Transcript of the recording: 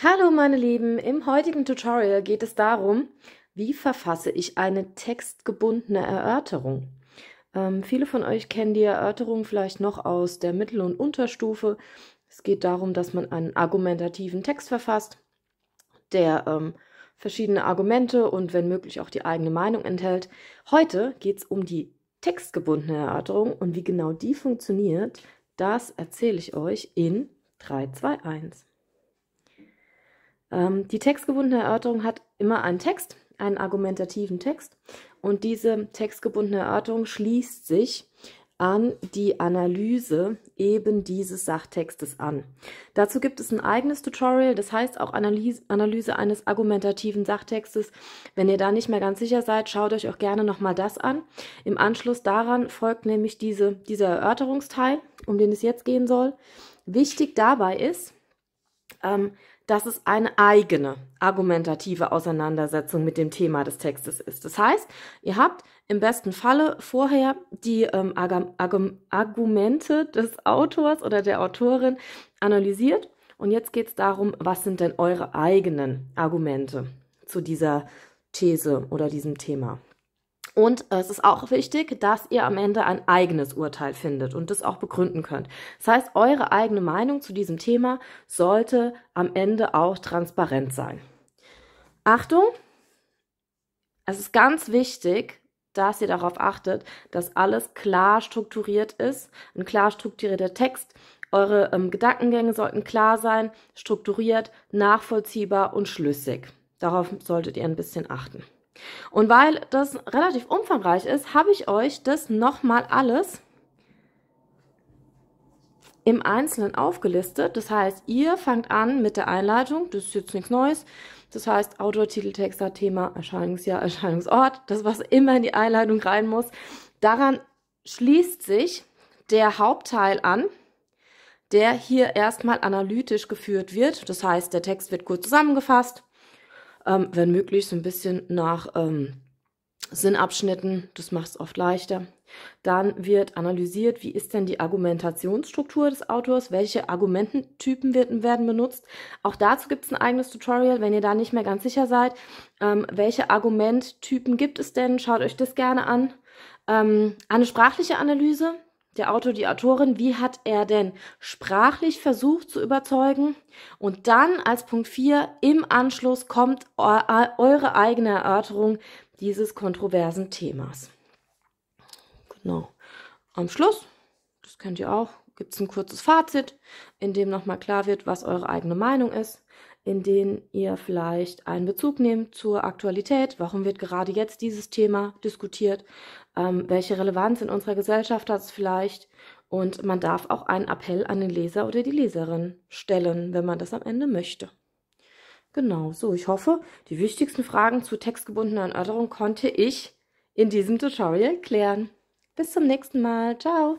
Hallo meine Lieben, im heutigen Tutorial geht es darum, wie verfasse ich eine textgebundene Erörterung. Ähm, viele von euch kennen die Erörterung vielleicht noch aus der Mittel- und Unterstufe. Es geht darum, dass man einen argumentativen Text verfasst, der ähm, verschiedene Argumente und wenn möglich auch die eigene Meinung enthält. Heute geht es um die textgebundene Erörterung und wie genau die funktioniert, das erzähle ich euch in 3, 2, 1. Ähm, die textgebundene Erörterung hat immer einen Text, einen argumentativen Text. Und diese textgebundene Erörterung schließt sich an die Analyse eben dieses Sachtextes an. Dazu gibt es ein eigenes Tutorial, das heißt auch Analyse, Analyse eines argumentativen Sachtextes. Wenn ihr da nicht mehr ganz sicher seid, schaut euch auch gerne nochmal das an. Im Anschluss daran folgt nämlich diese, dieser Erörterungsteil, um den es jetzt gehen soll. Wichtig dabei ist, ähm, dass es eine eigene argumentative Auseinandersetzung mit dem Thema des Textes ist. Das heißt, ihr habt im besten Falle vorher die ähm, Argumente des Autors oder der Autorin analysiert und jetzt geht es darum, was sind denn eure eigenen Argumente zu dieser These oder diesem Thema. Und äh, es ist auch wichtig, dass ihr am Ende ein eigenes Urteil findet und das auch begründen könnt. Das heißt, eure eigene Meinung zu diesem Thema sollte am Ende auch transparent sein. Achtung, es ist ganz wichtig, dass ihr darauf achtet, dass alles klar strukturiert ist, ein klar strukturierter Text. Eure ähm, Gedankengänge sollten klar sein, strukturiert, nachvollziehbar und schlüssig. Darauf solltet ihr ein bisschen achten. Und weil das relativ umfangreich ist, habe ich euch das nochmal alles im Einzelnen aufgelistet. Das heißt, ihr fangt an mit der Einleitung, das ist jetzt nichts Neues. Das heißt, Autor, Titel, Text, Thema, Erscheinungsjahr, Erscheinungsort, das, was immer in die Einleitung rein muss. Daran schließt sich der Hauptteil an, der hier erstmal analytisch geführt wird. Das heißt, der Text wird kurz zusammengefasst, ähm, wenn möglich so ein bisschen nach ähm, Sinnabschnitten, das macht es oft leichter. Dann wird analysiert, wie ist denn die Argumentationsstruktur des Autors, welche Argumententypen werden benutzt. Auch dazu gibt es ein eigenes Tutorial, wenn ihr da nicht mehr ganz sicher seid. Ähm, welche Argumenttypen gibt es denn? Schaut euch das gerne an. Ähm, eine sprachliche Analyse, der Autor, die Autorin, wie hat er denn sprachlich versucht zu überzeugen? Und dann als Punkt 4 im Anschluss kommt äh, eure eigene Erörterung dieses kontroversen Themas. Genau. Am Schluss, das kennt ihr auch, gibt es ein kurzes Fazit, in dem nochmal klar wird, was eure eigene Meinung ist, in dem ihr vielleicht einen Bezug nehmt zur Aktualität, warum wird gerade jetzt dieses Thema diskutiert, ähm, welche Relevanz in unserer Gesellschaft hat es vielleicht. Und man darf auch einen Appell an den Leser oder die Leserin stellen, wenn man das am Ende möchte. Genau, so, ich hoffe, die wichtigsten Fragen zu textgebundenen Erörterung konnte ich in diesem Tutorial klären. Bis zum nächsten Mal. Ciao.